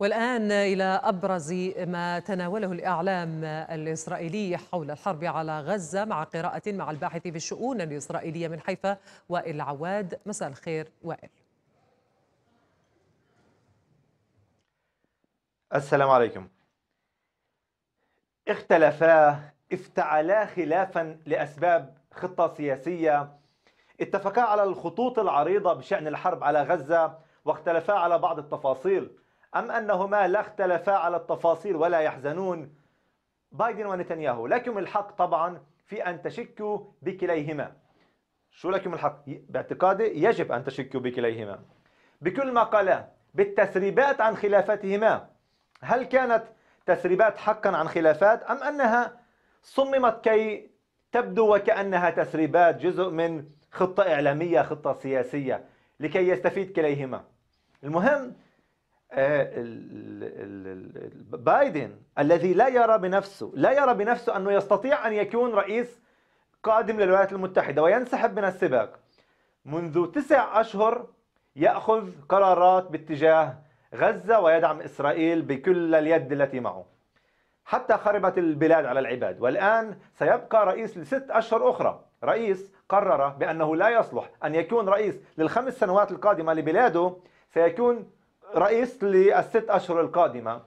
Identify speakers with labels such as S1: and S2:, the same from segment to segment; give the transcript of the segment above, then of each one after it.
S1: والآن إلى أبرز ما تناوله الإعلام الإسرائيلي حول الحرب على غزة مع قراءة مع الباحث في الشؤون الإسرائيلية من حيفا وائل عواد مساء الخير وائل السلام عليكم اختلفا افتعلا خلافا لأسباب خطة سياسية اتفقا على الخطوط العريضة بشأن الحرب على غزة واختلفا على بعض التفاصيل أم أنهما لا اختلفا على التفاصيل ولا يحزنون بايدن ونتنياهو لكم الحق طبعا في أن تشكوا بكليهما شو لكم الحق؟ باعتقادي يجب أن تشكوا بكليهما بكل ما قالا بالتسريبات عن خلافاتهما هل كانت تسريبات حقا عن خلافات أم أنها صممت كي تبدو وكأنها تسريبات جزء من خطة إعلامية خطة سياسية لكي يستفيد كليهما المهم آه، بايدن الذي لا يرى بنفسه لا يرى بنفسه أنه يستطيع أن يكون رئيس قادم للولايات المتحدة وينسحب من السباق منذ تسع أشهر يأخذ قرارات باتجاه غزة ويدعم إسرائيل بكل اليد التي معه حتى خربت البلاد على العباد والآن سيبقى رئيس لست أشهر أخرى رئيس قرر بأنه لا يصلح أن يكون رئيس للخمس سنوات القادمة لبلاده سيكون رئيس للست اشهر القادمه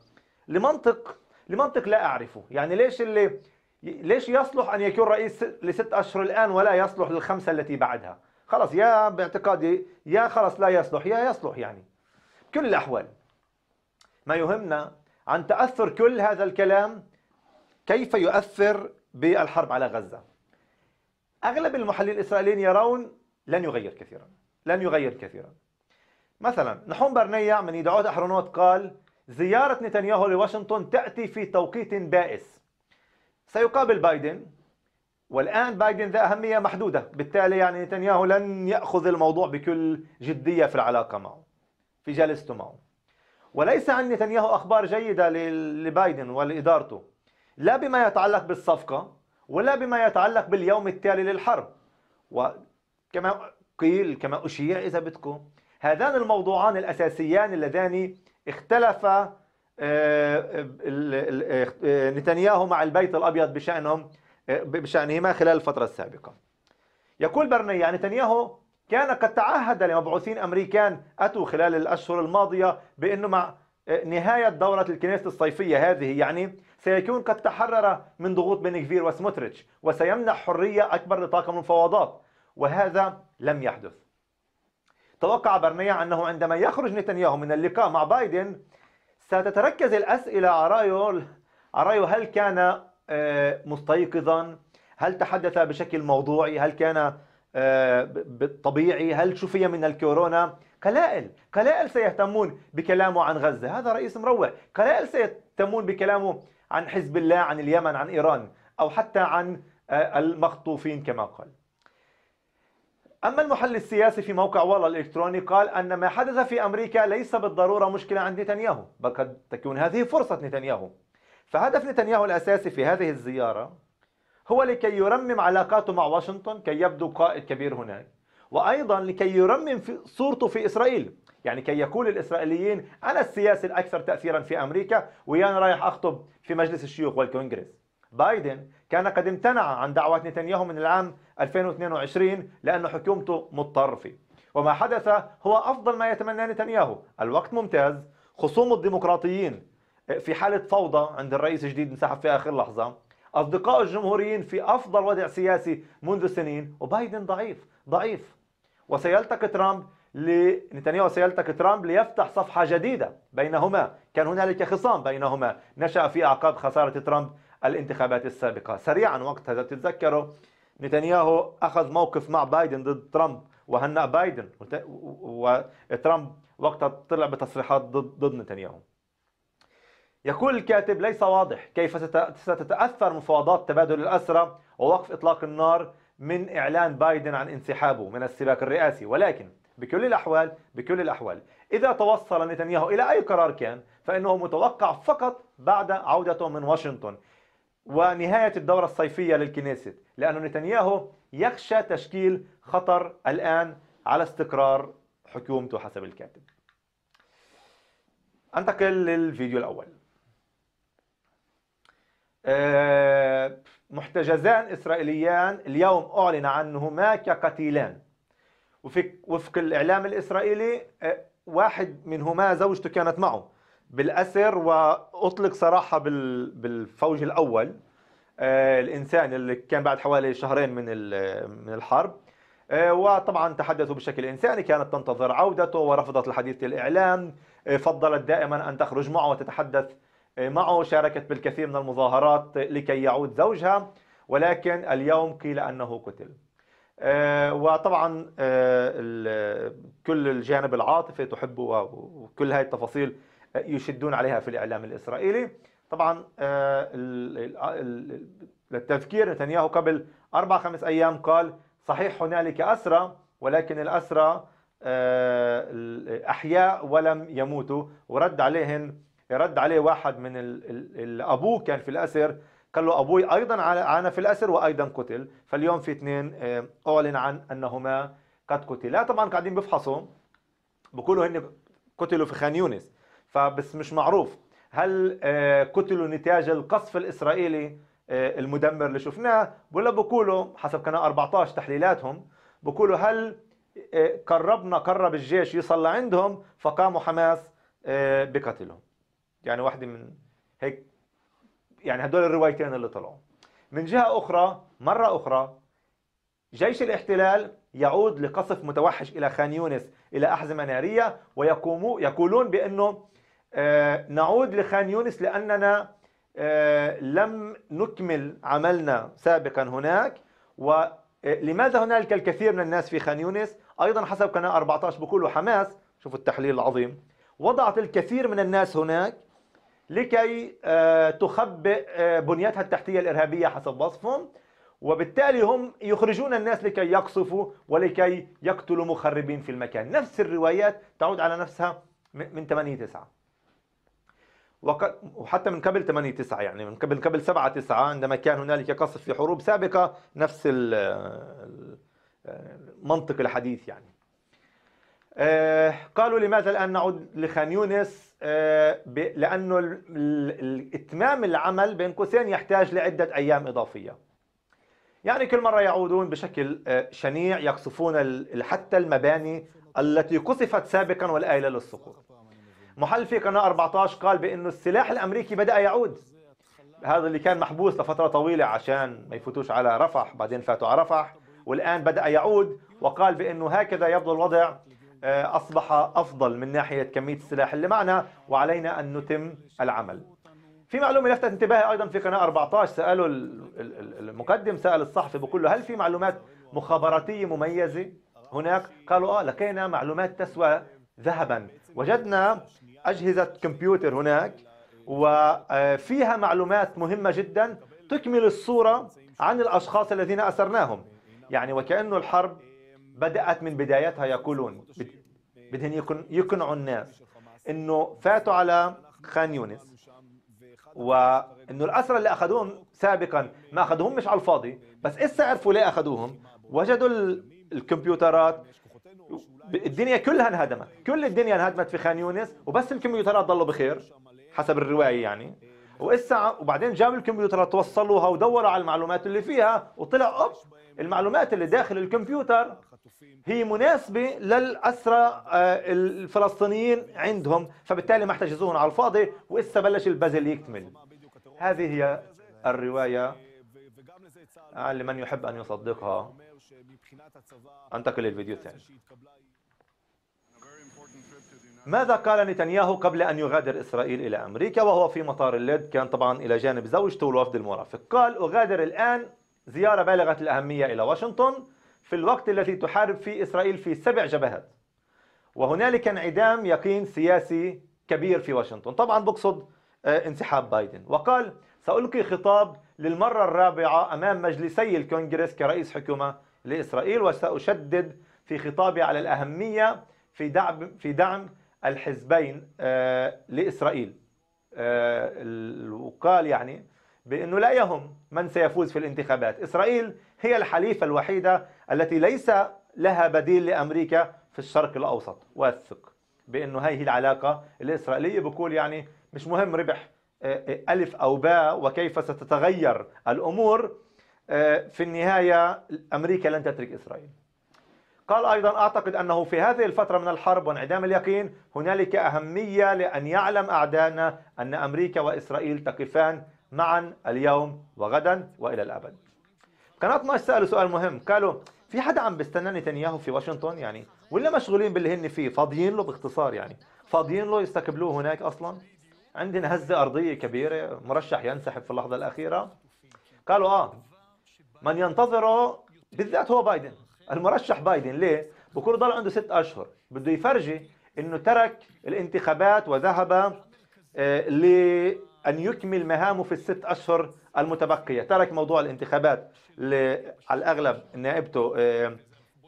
S1: لمنطق لمنطق لا اعرفه يعني ليش اللي ليش يصلح ان يكون رئيس لست اشهر الان ولا يصلح للخمسه التي بعدها خلص يا باعتقادي يا خلص لا يصلح يا يصلح يعني كل الاحوال ما يهمنا عن تاثر كل هذا الكلام كيف يؤثر بالحرب على غزه اغلب المحللين الاسرائيليين يرون لن يغير كثيرا لن يغير كثيرا مثلا نحوم برنيع من يدعوت أحرونوت قال زيارة نتنياهو لواشنطن تأتي في توقيت بائس سيقابل بايدن والآن بايدن ذا أهمية محدودة بالتالي يعني نتنياهو لن يأخذ الموضوع بكل جدية في العلاقة معه في جلسته معه وليس عن نتنياهو أخبار جيدة لبايدن ولإدارته لا بما يتعلق بالصفقة ولا بما يتعلق باليوم التالي للحرب وكما قيل كما أشيع إذا بدكم هذان الموضوعان الأساسيان اللذان اختلف آه، آه، نتنياهو مع البيت الأبيض بشأنهم آه، بشأنهما خلال الفترة السابقة يقول برنيا نتنياهو كان قد تعهد لمبعوثين أمريكان أتوا خلال الأشهر الماضية بأنه مع نهاية دورة الكنيسة الصيفية هذه يعني سيكون قد تحرر من ضغوط بن كفير وسموتريتش وسيمنح حرية أكبر لطاقم المفاوضات وهذا لم يحدث توقع برنيع أنه عندما يخرج نتنياهو من اللقاء مع بايدن ستتركز الأسئلة على رأيه على رأيه هل كان آه، مستيقظا هل تحدث بشكل موضوعي هل كان آه، طبيعي هل شفي من الكورونا قلائل قلائل سيهتمون بكلامه عن غزة هذا رئيس مروع قلائل سيهتمون بكلامه عن حزب الله عن اليمن عن إيران أو حتى عن آه، المخطوفين كما قال أما المحلل السياسي في موقع والله الإلكتروني قال أن ما حدث في أمريكا ليس بالضرورة مشكلة عند نتنياهو بل قد تكون هذه فرصة نتنياهو فهدف نتنياهو الأساسي في هذه الزيارة هو لكي يرمم علاقاته مع واشنطن كي يبدو قائد كبير هناك وأيضا لكي يرمم في صورته في إسرائيل يعني كي يقول الإسرائيليين أنا السياسي الأكثر تأثيرا في أمريكا ويانا رايح أخطب في مجلس الشيوخ والكونغرس بايدن كان قد امتنع عن دعوة نتنياهو من العام 2022 لأن حكومته مضطر فيه وما حدث هو أفضل ما يتمنى نتنياهو الوقت ممتاز خصوم الديمقراطيين في حالة فوضى عند الرئيس الجديد انسحب في آخر لحظة أصدقاء الجمهوريين في أفضل وضع سياسي منذ سنين وبايدن ضعيف ضعيف وسيلتقي ترامب لنتنياهو سيلتقي ترامب ليفتح صفحة جديدة بينهما كان هنالك خصام بينهما نشأ في أعقاب خسارة ترامب الانتخابات السابقة سريعا وقتها إذا بتتذكروا نتنياهو أخذ موقف مع بايدن ضد ترامب وهنأ بايدن وترامب وقتها طلع بتصريحات ضد, ضد نتنياهو يقول الكاتب ليس واضح كيف ستتأثر مفاوضات تبادل الأسرى ووقف إطلاق النار من إعلان بايدن عن انسحابه من السباق الرئاسي ولكن بكل الأحوال بكل الأحوال إذا توصل نتنياهو إلى أي قرار كان فإنه متوقع فقط بعد عودته من واشنطن ونهاية الدورة الصيفية للكنيست لأن نتنياهو يخشى تشكيل خطر الآن على استقرار حكومته حسب الكاتب أنتقل للفيديو الأول آه، محتجزان إسرائيليان اليوم أعلن عنهما كقتيلان وفق, وفق الإعلام الإسرائيلي آه، واحد منهما زوجته كانت معه بالاسر واطلق سراحه بالفوج الاول آه، الانسان اللي كان بعد حوالي شهرين من من الحرب آه، وطبعا تحدثوا بشكل انساني كانت تنتظر عودته ورفضت الحديث للاعلام آه، فضلت دائما ان تخرج معه وتتحدث معه شاركت بالكثير من المظاهرات لكي يعود زوجها ولكن اليوم قيل انه قتل وطبعا كل الجانب العاطفي تحبه وكل هذه التفاصيل يشدون عليها في الإعلام الإسرائيلي طبعا آه، آه، للتذكير نتنياهو قبل أربع خمس أيام قال صحيح هنالك أسرى ولكن الأسرى آه، أحياء ولم يموتوا ورد عليهم رد عليه واحد من أبوه كان في الأسر قال له أبوي أيضا عانى في الأسر وأيضا قتل فاليوم في اثنين أعلن عن أنهما قد قتلا طبعا قاعدين بيفحصوا بقولوا هن قتلوا في خان يونس فبس مش معروف هل آه، قتلوا نتاج القصف الإسرائيلي آه، المدمر اللي شفناه ولا بقولوا حسب قناة 14 تحليلاتهم بقولوا هل آه، قربنا قرب الجيش يصل لعندهم فقاموا حماس بقتلهم يعني واحدة من هيك يعني هدول الروايتين اللي طلعوا من جهة أخرى مرة أخرى جيش الاحتلال يعود لقصف متوحش إلى خان يونس إلى أحزمة نارية ويقوموا يقولون بأنه آه، نعود لخان يونس لأننا آه، لم نكمل عملنا سابقا هناك ولماذا آه، هنالك الكثير من الناس في خان يونس أيضا حسب قناة 14 بقولوا حماس شوفوا التحليل العظيم وضعت الكثير من الناس هناك لكي تخبئ بنيتها التحتية الإرهابية حسب وصفهم وبالتالي هم يخرجون الناس لكي يقصفوا ولكي يقتلوا مخربين في المكان نفس الروايات تعود على نفسها من 8 9 وحتى من قبل 8 9 يعني من قبل قبل 7 9 عندما كان هنالك قصف في حروب سابقه نفس المنطق الحديث يعني آه، قالوا لماذا الان نعود لخان يونس آه، لانه اتمام العمل بين قوسين يحتاج لعده ايام اضافيه يعني كل مره يعودون بشكل آه، شنيع يقصفون حتى المباني التي قصفت سابقا والايله للسقوط محل في قناة 14 قال بأنه السلاح الأمريكي بدأ يعود هذا اللي كان محبوس لفترة طويلة عشان ما يفوتوش على رفح بعدين فاتوا على رفح والآن بدأ يعود وقال بأنه هكذا يبدو الوضع آه، أصبح أفضل من ناحية كمية السلاح اللي معنا وعلينا أن نتم العمل في معلومة لفتت انتباهي أيضا في قناة 14 سألوا المقدم سأل الصحفي بقول له هل في معلومات مخابراتية مميزة هناك قالوا آه لقينا معلومات تسوى ذهبا وجدنا أجهزة كمبيوتر هناك وفيها معلومات مهمة جدا تكمل الصورة عن الأشخاص الذين أسرناهم يعني وكأنه الحرب بدأت من بدايتها يقولون بدهم يقنعوا الناس انه فاتوا على خان يونس وانه الاسرى اللي اخذوهم سابقا ما اخذوهم مش على الفاضي بس اسا عرفوا ليه اخذوهم وجدوا الكمبيوترات الدنيا كلها انهدمت كل الدنيا انهدمت في خان يونس وبس الكمبيوترات ضلوا بخير حسب الروايه يعني وإسا وبعدين جابوا الكمبيوترات توصلوها ودوروا على المعلومات اللي فيها وطلع أوب المعلومات اللي داخل الكمبيوتر هي مناسبة للأسرى آه، الفلسطينيين عندهم فبالتالي ما احتجزوهم على الفاضي وإسا بلش البازل يكتمل هذه هي الرواية لمن يحب أن يصدقها أنتقل للفيديو الثاني ماذا قال نتنياهو قبل أن يغادر إسرائيل إلى أمريكا وهو في مطار اللد كان طبعا إلى جانب زوجته والوفد المرافق قال أغادر الآن زيارة بالغة الأهمية إلى واشنطن في الوقت الذي تحارب فيه إسرائيل في سبع جبهات وهنالك انعدام يقين سياسي كبير في واشنطن طبعا بقصد آه، انسحاب بايدن وقال سألقي خطاب للمرة الرابعة أمام مجلسي الكونغرس كرئيس حكومة لإسرائيل وسأشدد في خطابي على الأهمية في دعم في دعم الحزبين آه، لإسرائيل آه، وقال يعني بأنه لا يهم من سيفوز في الانتخابات إسرائيل هي الحليفة الوحيدة التي ليس لها بديل لأمريكا في الشرق الأوسط واثق بأنه هي هي العلاقة الإسرائيلية بقول يعني مش مهم ربح آه، ألف أو باء وكيف ستتغير الأمور في النهاية أمريكا لن تترك إسرائيل قال أيضا أعتقد أنه في هذه الفترة من الحرب وانعدام اليقين هنالك أهمية لأن يعلم أعدائنا أن أمريكا وإسرائيل تقفان معا اليوم وغدا وإلى الأبد قناة ما سألوا سؤال مهم قالوا في حدا عم بيستنى نتنياهو في واشنطن يعني ولا مشغولين باللي هن فيه فاضيين له باختصار يعني فاضيين له يستقبلوه هناك أصلا عندنا هزة أرضية كبيرة مرشح ينسحب في اللحظة الأخيرة قالوا آه من ينتظره بالذات هو بايدن المرشح بايدن ليه؟ بكون ضل عنده ست أشهر بده يفرجي أنه ترك الانتخابات وذهب آه، لأن يكمل مهامه في الست أشهر المتبقية ترك موضوع الانتخابات على الأغلب نائبته آه،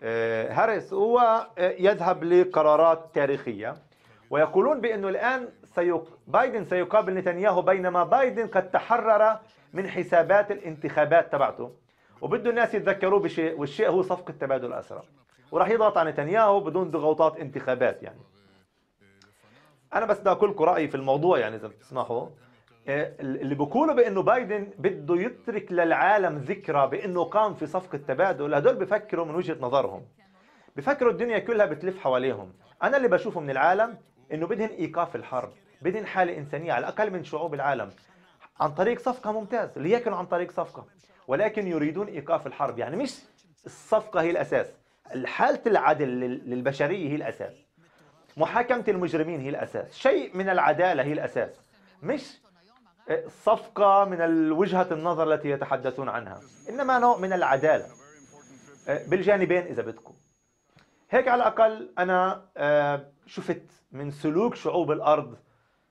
S1: آه، هاريس ويذهب لقرارات تاريخية ويقولون بأنه الآن سيق... بايدن سيقابل نتنياهو بينما بايدن قد تحرر من حسابات الانتخابات تبعته وبده الناس يتذكروه بشيء والشيء هو صفقة تبادل الأسرى وراح يضغط على نتنياهو بدون ضغوطات انتخابات يعني أنا بس بدي أقول لكم رأيي في الموضوع يعني إذا بتسمحوا إيه، اللي بقوله بانه بايدن بده يترك للعالم ذكرى بانه قام في صفقه تبادل هدول بفكروا من وجهه نظرهم بفكروا الدنيا كلها بتلف حواليهم انا اللي بشوفه من العالم انه بدهن ايقاف الحرب بدهن حاله انسانيه على الاقل من شعوب العالم عن طريق صفقه ممتاز ليكن عن طريق صفقه ولكن يريدون ايقاف الحرب يعني مش الصفقه هي الاساس حاله العدل للبشريه هي الاساس محاكمه المجرمين هي الاساس شيء من العداله هي الاساس مش صفقه من وجهه النظر التي يتحدثون عنها انما نوع من العداله بالجانبين اذا بدكم هيك على الاقل انا آه، شفت من سلوك شعوب الارض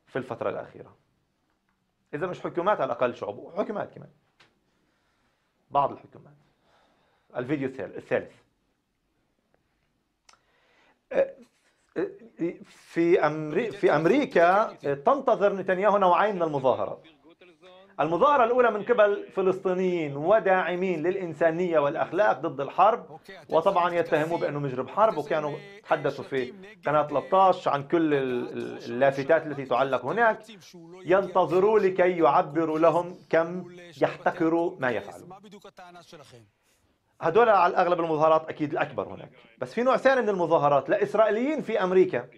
S1: في الفتره الاخيره اذا مش حكومات على الاقل شعوب حكومات كمان بعض الحكومات الفيديو الثالث أه، أه، في في امريكا أه، تنتظر نتنياهو نوعين من المظاهرات المظاهرة الأولى من قبل فلسطينيين وداعمين للإنسانية والأخلاق ضد الحرب وطبعا يتهموه بأنه مجرم حرب وكانوا تحدثوا في قناة 13 عن كل اللافتات التي تعلق هناك ينتظروا لكي يعبروا لهم كم يحتقروا ما يفعلوا هدول على الأغلب المظاهرات أكيد الأكبر هناك بس في نوع ثاني من المظاهرات لإسرائيليين في أمريكا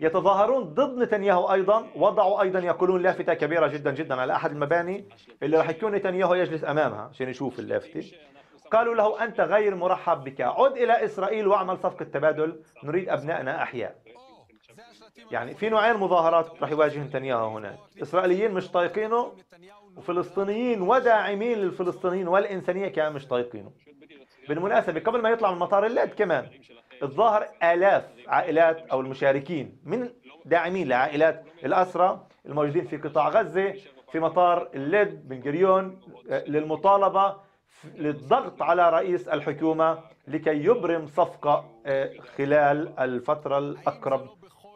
S1: يتظاهرون ضد نتنياهو أيضا وضعوا أيضا يقولون لافتة كبيرة جدا جدا على أحد المباني اللي راح يكون نتنياهو يجلس أمامها عشان يشوف اللافتة قالوا له أنت غير مرحب بك عد إلى إسرائيل واعمل صفقة تبادل نريد أبنائنا أحياء يعني في نوعين مظاهرات راح يواجه نتنياهو هناك إسرائيليين مش طايقينه وفلسطينيين وداعمين للفلسطينيين والإنسانية كمان مش طايقينه بالمناسبة قبل ما يطلع من مطار اللد كمان الظاهر آلاف عائلات أو المشاركين من داعمين لعائلات الأسرى الموجودين في قطاع غزة في مطار اللد بن جريون آه، للمطالبة للضغط على رئيس الحكومة لكي يبرم صفقة آه، خلال الفترة الأقرب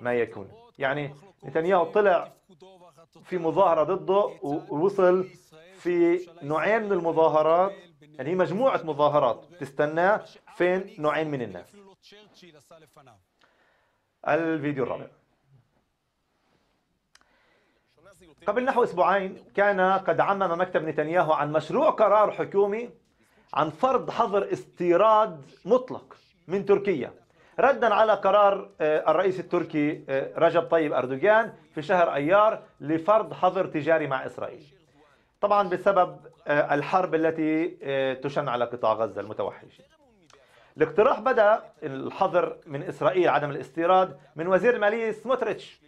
S1: ما يكون يعني نتنياهو طلع في مظاهرة ضده ووصل في نوعين من المظاهرات يعني هي مجموعة مظاهرات تستنى فين نوعين من الناس الفيديو الرابع قبل نحو أسبوعين كان قد عمم مكتب نتنياهو عن مشروع قرار حكومي عن فرض حظر استيراد مطلق من تركيا ردا على قرار آه، الرئيس التركي آه، رجب طيب أردوغان في شهر أيار لفرض حظر تجاري مع إسرائيل طبعا بسبب آه، الحرب التي آه، تشن على قطاع غزة المتوحش الاقتراح بدأ الحظر من إسرائيل عدم الاستيراد من وزير المالية سموتريتش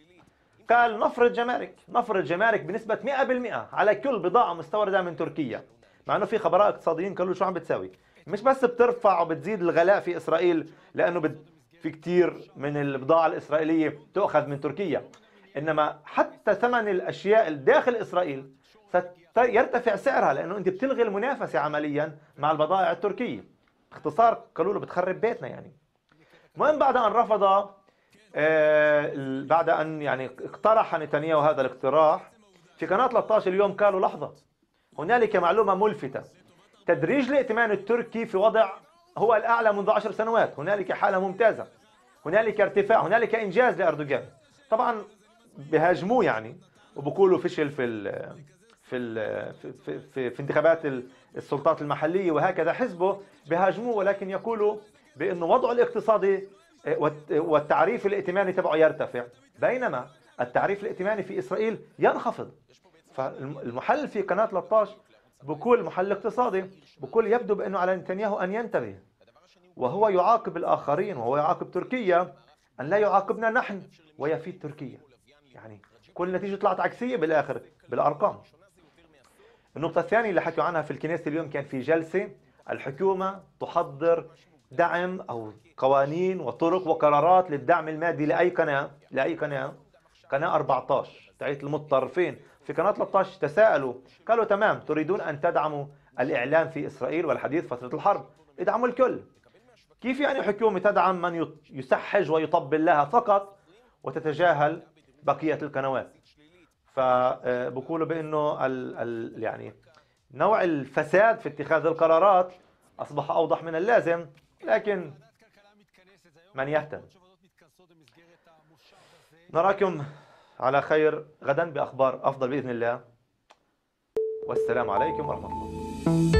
S1: قال نفرض جمارك نفرض جمارك بنسبة 100% على كل بضاعة مستوردة من تركيا مع انه في خبراء اقتصاديين قالوا شو عم بتساوي مش بس بترفع وبتزيد الغلاء في اسرائيل لانه بت... في كثير من البضاعة الاسرائيلية تؤخذ من تركيا انما حتى ثمن الاشياء داخل اسرائيل طيب، يرتفع سعرها لانه انت بتلغي المنافسه عمليا مع البضائع التركيه باختصار قالوا له بتخرب بيتنا يعني المهم بعد ان رفض آه، بعد ان يعني اقترح نتنياهو هذا الاقتراح في قناه 13 اليوم قالوا لحظه هنالك معلومه ملفته تدريج الائتمان التركي في وضع هو الاعلى منذ 10 سنوات هنالك حاله ممتازه هنالك ارتفاع هنالك انجاز لاردوغان طبعا بهاجموه يعني وبقولوا فشل في في في في, في انتخابات السلطات المحليه وهكذا حزبه بهاجموه ولكن يقولوا بانه وضعه الاقتصادي آه، والتعريف الائتماني تبعه يرتفع بينما التعريف الائتماني في اسرائيل ينخفض فالمحلل في قناه 13 بقول محل اقتصادي بقول يبدو بانه على نتنياهو ان ينتبه وهو يعاقب الاخرين وهو يعاقب تركيا ان لا يعاقبنا نحن ويفيد تركيا يعني كل نتيجه طلعت عكسيه بالاخر بالارقام النقطة الثانية اللي حكوا عنها في الكنيسة اليوم كان في جلسة الحكومة تحضر دعم أو قوانين وطرق وقرارات للدعم المادي لأي قناة لأي قناة قناة 14 تاعت المتطرفين في قناة 13 تساءلوا قالوا تمام تريدون أن تدعموا الإعلام في إسرائيل والحديث فترة الحرب ادعموا الكل كيف يعني حكومة تدعم من يسحج ويطبل لها فقط وتتجاهل بقية القنوات فبقولوا بانه ال ال يعني نوع الفساد في اتخاذ القرارات اصبح اوضح من اللازم لكن من يهتم نراكم على خير غدا باخبار افضل باذن الله والسلام عليكم ورحمه الله